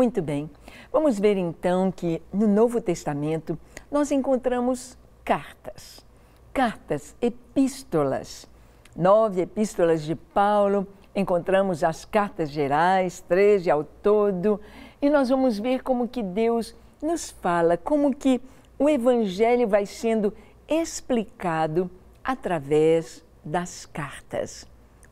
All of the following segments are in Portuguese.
Muito bem, vamos ver então que no Novo Testamento nós encontramos cartas, cartas, epístolas. Nove epístolas de Paulo, encontramos as cartas gerais, 13 ao todo, e nós vamos ver como que Deus nos fala, como que o Evangelho vai sendo explicado através das cartas.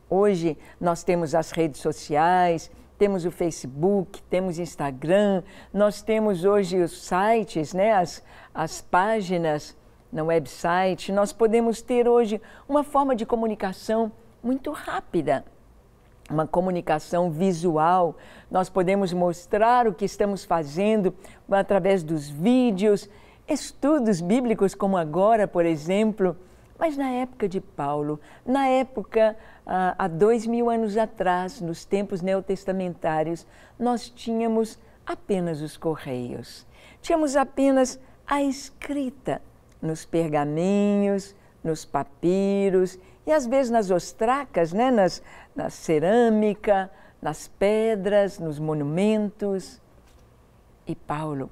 Hoje nós temos as redes sociais, temos o Facebook, temos Instagram, nós temos hoje os sites, né, as, as páginas no website. Nós podemos ter hoje uma forma de comunicação muito rápida, uma comunicação visual. Nós podemos mostrar o que estamos fazendo através dos vídeos, estudos bíblicos, como agora, por exemplo mas na época de Paulo, na época, ah, há dois mil anos atrás, nos tempos neotestamentários, nós tínhamos apenas os correios. Tínhamos apenas a escrita nos pergaminhos, nos papiros e às vezes nas ostracas, né? nas, na cerâmica, nas pedras, nos monumentos. E Paulo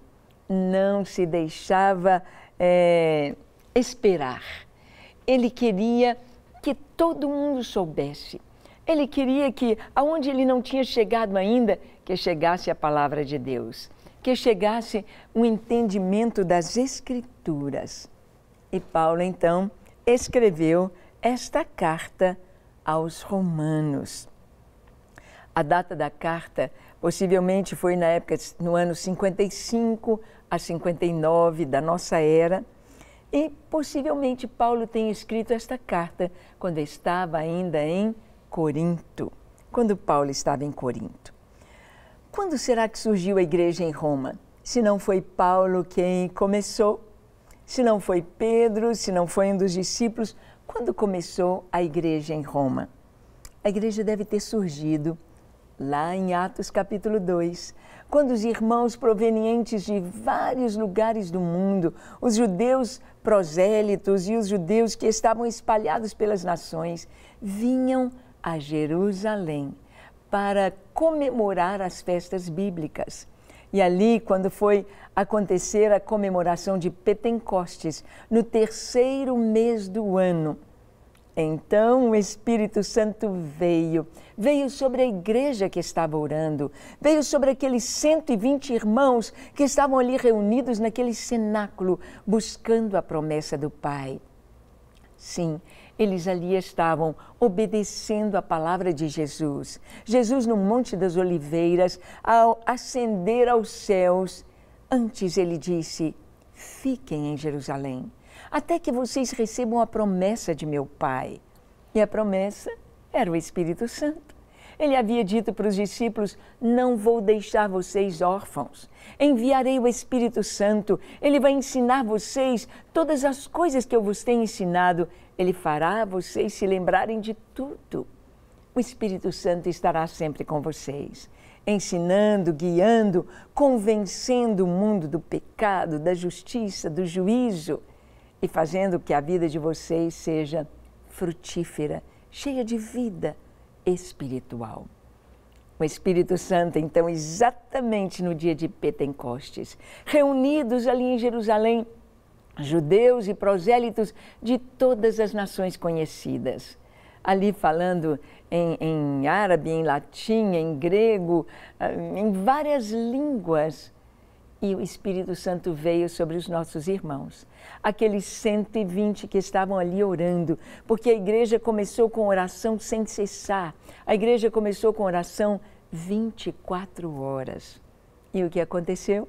não se deixava é, esperar ele queria que todo mundo soubesse. Ele queria que, aonde ele não tinha chegado ainda, que chegasse a palavra de Deus, que chegasse o um entendimento das Escrituras. E Paulo, então, escreveu esta carta aos Romanos. A data da carta possivelmente foi na época, no ano 55 a 59 da nossa era, e possivelmente Paulo tenha escrito esta carta quando estava ainda em Corinto, quando Paulo estava em Corinto. Quando será que surgiu a igreja em Roma? Se não foi Paulo quem começou, se não foi Pedro, se não foi um dos discípulos, quando começou a igreja em Roma? A igreja deve ter surgido lá em Atos capítulo 2, quando os irmãos provenientes de vários lugares do mundo, os judeus prosélitos e os judeus que estavam espalhados pelas nações vinham a Jerusalém para comemorar as festas bíblicas. E ali, quando foi acontecer a comemoração de Pentecostes, no terceiro mês do ano, então o Espírito Santo veio, veio sobre a igreja que estava orando, veio sobre aqueles 120 irmãos que estavam ali reunidos naquele cenáculo, buscando a promessa do Pai. Sim, eles ali estavam obedecendo a palavra de Jesus. Jesus no Monte das Oliveiras, ao ascender aos céus, antes ele disse: Fiquem em Jerusalém até que vocês recebam a promessa de meu Pai. E a promessa era o Espírito Santo. Ele havia dito para os discípulos: Não vou deixar vocês órfãos. Enviarei o Espírito Santo. Ele vai ensinar vocês todas as coisas que eu vos tenho ensinado. Ele fará vocês se lembrarem de tudo. O Espírito Santo estará sempre com vocês, ensinando, guiando, convencendo o mundo do pecado, da justiça, do juízo e fazendo que a vida de vocês seja frutífera, cheia de vida espiritual. O Espírito Santo, então, exatamente no dia de Pentecostes, reunidos ali em Jerusalém, judeus e prosélitos de todas as nações conhecidas, ali falando em, em árabe, em latim, em grego, ah, em várias línguas, e o Espírito Santo veio sobre os nossos irmãos. Aqueles 120 que estavam ali orando, porque a igreja começou com oração sem cessar. A igreja começou com oração 24 horas. E o que aconteceu?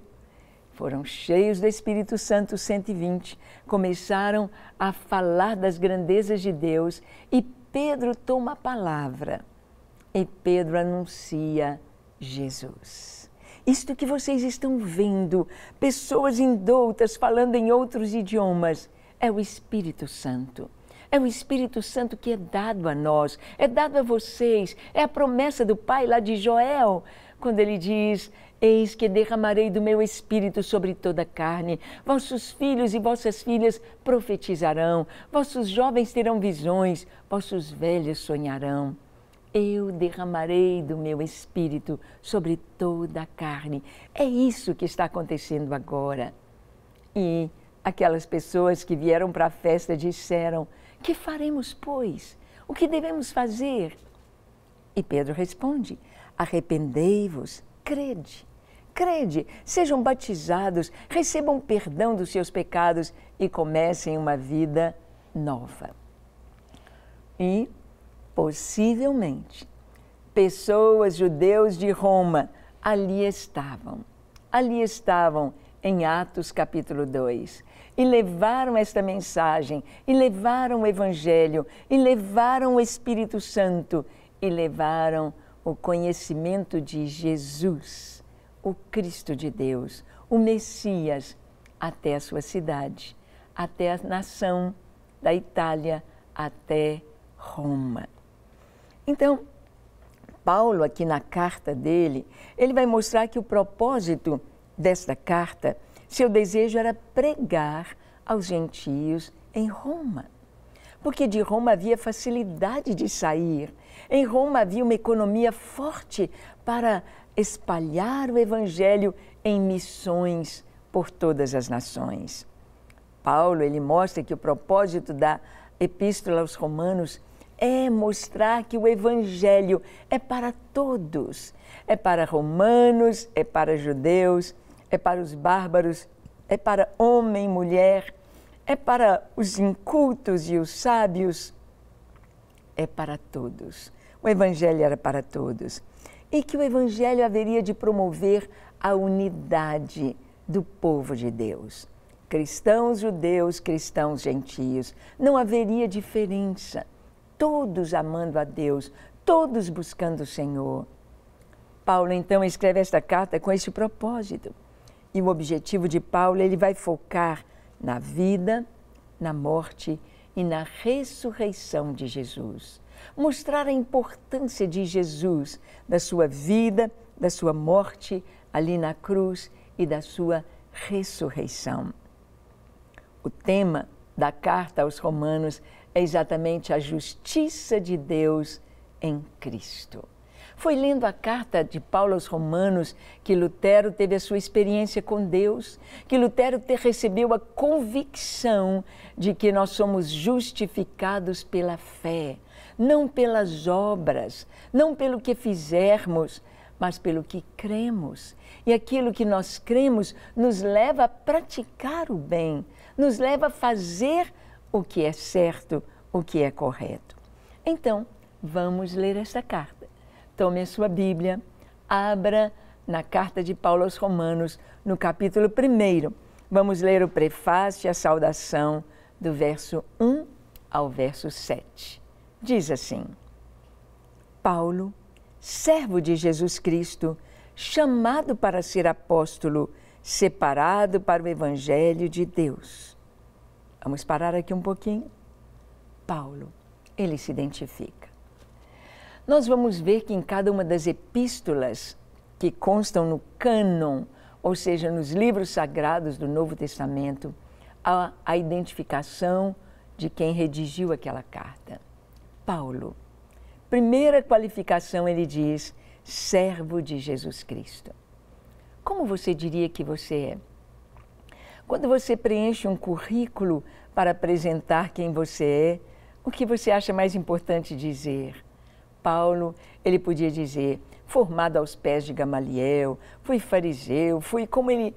Foram cheios do Espírito Santo 120, começaram a falar das grandezas de Deus e Pedro toma a palavra. E Pedro anuncia Jesus. Isto que vocês estão vendo, pessoas indoutas falando em outros idiomas, é o Espírito Santo. É o Espírito Santo que é dado a nós, é dado a vocês, é a promessa do Pai lá de Joel, quando ele diz: Eis que derramarei do meu espírito sobre toda a carne. Vossos filhos e vossas filhas profetizarão, vossos jovens terão visões, vossos velhos sonharão eu derramarei do meu espírito sobre toda a carne. É isso que está acontecendo agora. E aquelas pessoas que vieram para a festa disseram: Que faremos, pois? O que devemos fazer? E Pedro responde: Arrependei-vos, crede. Crede, sejam batizados, recebam perdão dos seus pecados e comecem uma vida nova. E Possivelmente, pessoas judeus de Roma ali estavam. Ali estavam em Atos capítulo 2. E levaram esta mensagem, e levaram o Evangelho, e levaram o Espírito Santo, e levaram o conhecimento de Jesus, o Cristo de Deus, o Messias, até a sua cidade, até a nação da Itália, até Roma. Então, Paulo, aqui na carta dele, ele vai mostrar que o propósito desta carta, seu desejo era pregar aos gentios em Roma. Porque de Roma havia facilidade de sair, em Roma havia uma economia forte para espalhar o evangelho em missões por todas as nações. Paulo, ele mostra que o propósito da epístola aos romanos é mostrar que o Evangelho é para todos. É para romanos, é para judeus, é para os bárbaros, é para homem, e mulher, é para os incultos e os sábios, é para todos. O Evangelho era para todos. E que o Evangelho haveria de promover a unidade do povo de Deus. Cristãos judeus, cristãos gentios, não haveria diferença todos amando a Deus, todos buscando o Senhor. Paulo então escreve esta carta com esse propósito. E o objetivo de Paulo, ele vai focar na vida, na morte e na ressurreição de Jesus. Mostrar a importância de Jesus, da sua vida, da sua morte ali na cruz e da sua ressurreição. O tema da carta aos Romanos é exatamente a justiça de Deus em Cristo. Foi lendo a carta de Paulo aos Romanos que Lutero teve a sua experiência com Deus, que Lutero recebeu a convicção de que nós somos justificados pela fé, não pelas obras, não pelo que fizermos, mas pelo que cremos. E aquilo que nós cremos nos leva a praticar o bem, nos leva a fazer o que é certo, o que é correto. Então, vamos ler esta carta. Tome a sua Bíblia, abra na carta de Paulo aos Romanos, no capítulo 1. Vamos ler o prefácio e a saudação do verso 1 ao verso 7. Diz assim: Paulo, servo de Jesus Cristo, chamado para ser apóstolo, separado para o evangelho de Deus Vamos parar aqui um pouquinho. Paulo, ele se identifica. Nós vamos ver que em cada uma das epístolas que constam no cânon, ou seja, nos livros sagrados do Novo Testamento, há a identificação de quem redigiu aquela carta. Paulo. Primeira qualificação, ele diz, servo de Jesus Cristo. Como você diria que você é? Quando você preenche um currículo para apresentar quem você é, o que você acha mais importante dizer? Paulo, ele podia dizer, formado aos pés de Gamaliel, fui fariseu, fui como ele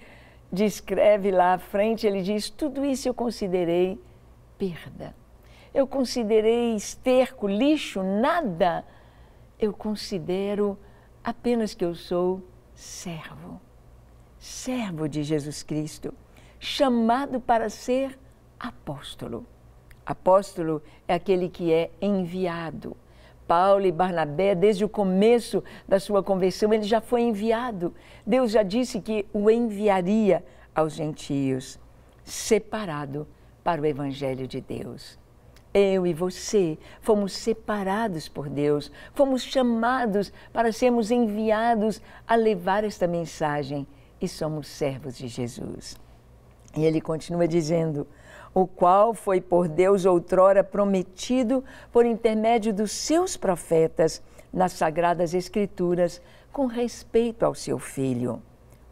descreve lá à frente, ele diz: tudo isso eu considerei perda. Eu considerei esterco, lixo, nada. Eu considero apenas que eu sou servo, servo de Jesus Cristo chamado para ser apóstolo. Apóstolo é aquele que é enviado. Paulo e Barnabé, desde o começo da sua conversão, ele já foi enviado. Deus já disse que o enviaria aos gentios, separado para o Evangelho de Deus. Eu e você fomos separados por Deus, fomos chamados para sermos enviados a levar esta mensagem e somos servos de Jesus. E ele continua dizendo: o qual foi por Deus outrora prometido por intermédio dos seus profetas nas sagradas Escrituras com respeito ao seu filho,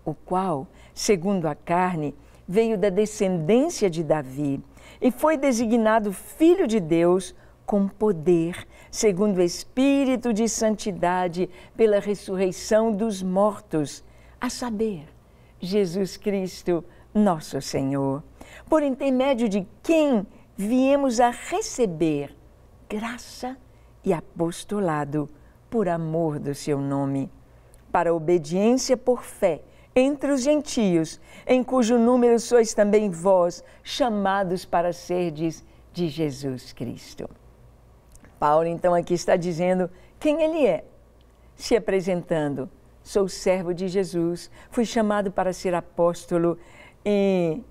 o qual, segundo a carne, veio da descendência de Davi e foi designado filho de Deus com poder, segundo o espírito de santidade, pela ressurreição dos mortos, a saber, Jesus Cristo nosso Senhor, por intermédio de quem viemos a receber graça e apostolado por amor do seu nome, para obediência por fé entre os gentios, em cujo número sois também vós, chamados para serdes de Jesus Cristo. Paulo então aqui está dizendo quem ele é, se apresentando. Sou servo de Jesus, fui chamado para ser apóstolo, e é,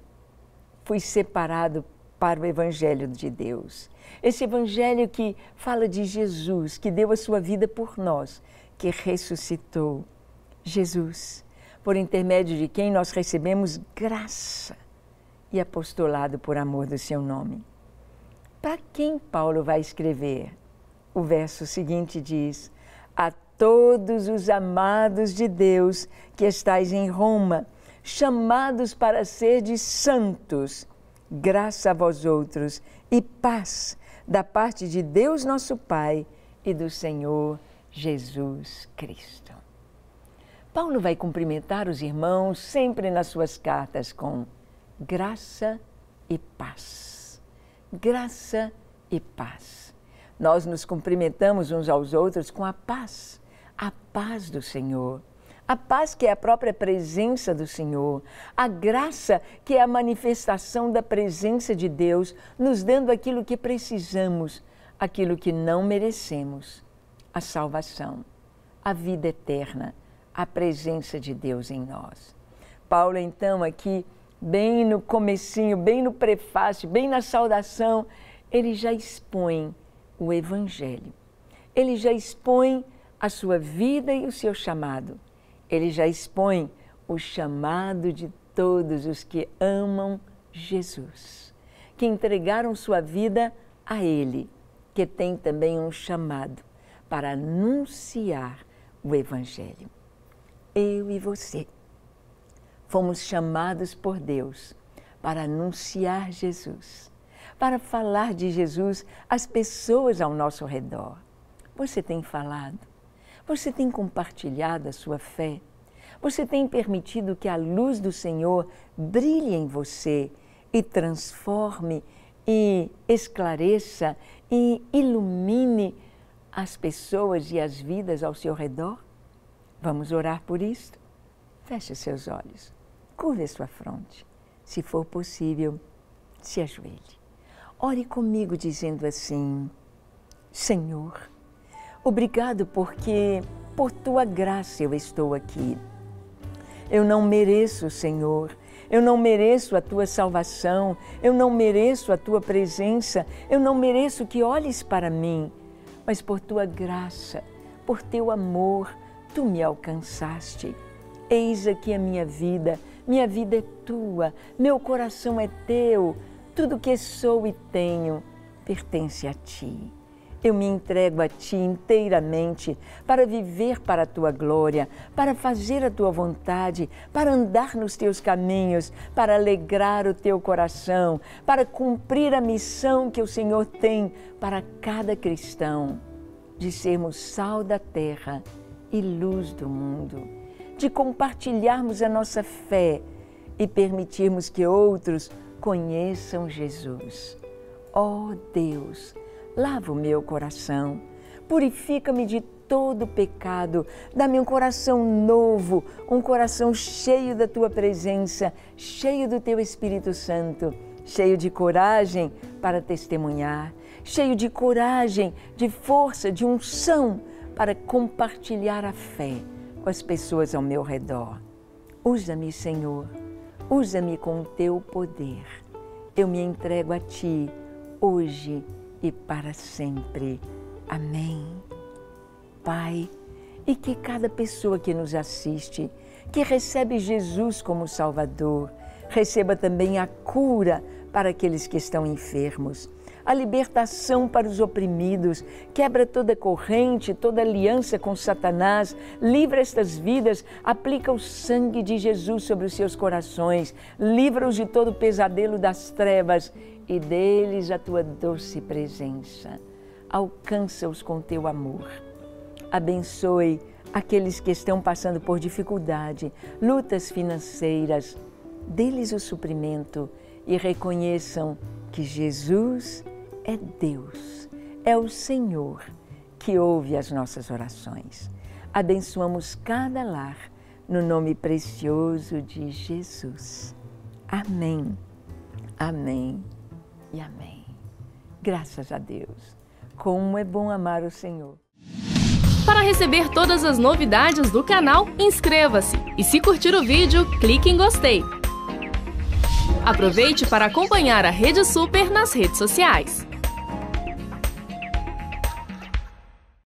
fui separado para o Evangelho de Deus. Esse Evangelho que fala de Jesus, que deu a sua vida por nós, que ressuscitou. Jesus, por intermédio de quem nós recebemos graça e apostolado por amor do seu nome. Para quem Paulo vai escrever? O verso seguinte diz: A todos os amados de Deus que estáis em Roma, chamados para ser de santos. Graça a vós outros e paz da parte de Deus nosso Pai e do Senhor Jesus Cristo. Paulo vai cumprimentar os irmãos sempre nas suas cartas com graça e paz. Graça e paz. Nós nos cumprimentamos uns aos outros com a paz, a paz do Senhor a paz que é a própria presença do Senhor, a graça que é a manifestação da presença de Deus, nos dando aquilo que precisamos, aquilo que não merecemos, a salvação, a vida eterna, a presença de Deus em nós. Paulo então aqui, bem no comecinho, bem no prefácio, bem na saudação, ele já expõe o evangelho. Ele já expõe a sua vida e o seu chamado ele já expõe o chamado de todos os que amam Jesus, que entregaram sua vida a Ele, que tem também um chamado para anunciar o Evangelho. Eu e você fomos chamados por Deus para anunciar Jesus, para falar de Jesus às pessoas ao nosso redor. Você tem falado? Você tem compartilhado a sua fé? Você tem permitido que a luz do Senhor brilhe em você e transforme e esclareça e ilumine as pessoas e as vidas ao seu redor? Vamos orar por isto? Feche seus olhos, curve sua fronte. Se for possível, se ajoelhe. Ore comigo dizendo assim: Senhor, Obrigado porque por tua graça eu estou aqui. Eu não mereço, Senhor. Eu não mereço a tua salvação, eu não mereço a tua presença, eu não mereço que olhes para mim, mas por tua graça, por teu amor, tu me alcançaste. Eis aqui a minha vida, minha vida é tua, meu coração é teu, tudo que sou e tenho pertence a ti. Eu me entrego a Ti inteiramente para viver para a Tua glória, para fazer a Tua vontade, para andar nos Teus caminhos, para alegrar o Teu coração, para cumprir a missão que o Senhor tem para cada cristão, de sermos sal da terra e luz do mundo, de compartilharmos a nossa fé e permitirmos que outros conheçam Jesus. Ó oh Deus! lava o meu coração, purifica-me de todo pecado, dá-me um coração novo, um coração cheio da tua presença, cheio do teu Espírito Santo, cheio de coragem para testemunhar, cheio de coragem, de força, de unção para compartilhar a fé com as pessoas ao meu redor. Usa-me, Senhor, usa-me com o teu poder. Eu me entrego a ti hoje e para sempre. Amém. Pai, e que cada pessoa que nos assiste, que recebe Jesus como Salvador, receba também a cura para aqueles que estão enfermos, a libertação para os oprimidos, quebra toda corrente, toda aliança com Satanás, livra estas vidas, aplica o sangue de Jesus sobre os seus corações, livra-os de todo o pesadelo das trevas e deles a tua doce presença. Alcança-os com teu amor. Abençoe aqueles que estão passando por dificuldade, lutas financeiras. Dê-lhes o suprimento e reconheçam que Jesus é Deus, é o Senhor que ouve as nossas orações. Abençoamos cada lar no nome precioso de Jesus. Amém. Amém e amém. Graças a Deus. Como é bom amar o Senhor. Para receber todas as novidades do canal, inscreva-se e se curtir o vídeo, clique em gostei. Aproveite para acompanhar a Rede Super nas redes sociais.